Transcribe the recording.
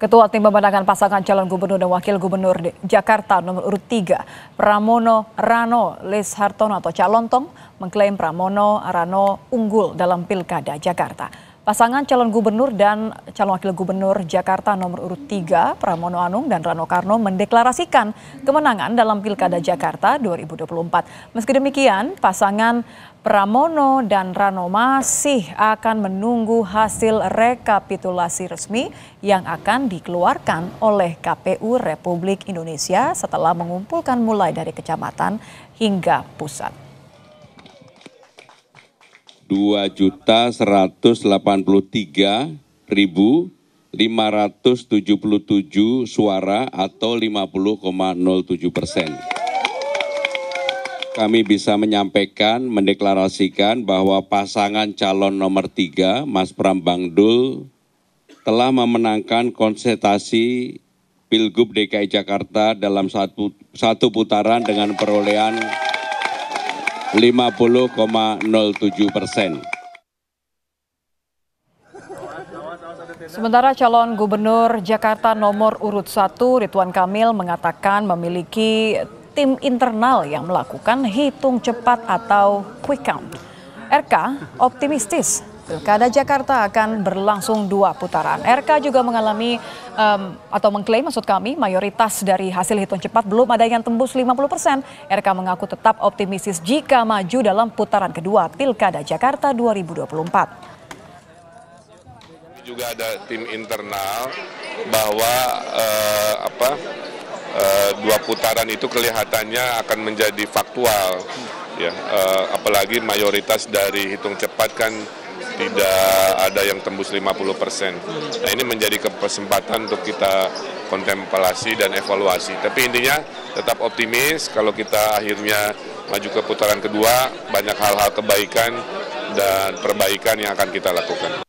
Ketua Tim Pemenangan Pasangan Calon Gubernur dan Wakil Gubernur Jakarta nomor urut 3, Pramono Rano Lis Hartono atau Calontong, mengklaim Pramono Rano unggul dalam Pilkada Jakarta. Pasangan calon gubernur dan calon wakil gubernur Jakarta nomor urut 3, Pramono Anung dan Rano Karno mendeklarasikan kemenangan dalam Pilkada Jakarta 2024. Meski demikian, pasangan Pramono dan Rano masih akan menunggu hasil rekapitulasi resmi yang akan dikeluarkan oleh KPU Republik Indonesia setelah mengumpulkan mulai dari kecamatan hingga pusat. 2.183.577 suara atau 50,07 persen. Kami bisa menyampaikan, mendeklarasikan bahwa pasangan calon nomor tiga, Mas Prambang Dul telah memenangkan konsentrasi Pilgub DKI Jakarta dalam satu, satu putaran dengan perolehan 50,07 persen. Sementara calon gubernur Jakarta nomor urut 1 Ridwan Kamil mengatakan memiliki tim internal yang melakukan hitung cepat atau quick count. RK optimistis Pilkada Jakarta akan berlangsung dua putaran. RK juga mengalami um, atau mengklaim maksud kami mayoritas dari hasil hitung cepat belum ada yang tembus 50%. RK mengaku tetap optimistis jika maju dalam putaran kedua Pilkada Jakarta 2024 juga ada tim internal bahwa eh, apa eh, dua putaran itu kelihatannya akan menjadi faktual ya eh, apalagi mayoritas dari hitung cepat kan tidak ada yang tembus 50 persen. Nah ini menjadi kesempatan untuk kita kontemplasi dan evaluasi. Tapi intinya tetap optimis kalau kita akhirnya maju ke putaran kedua banyak hal-hal kebaikan dan perbaikan yang akan kita lakukan.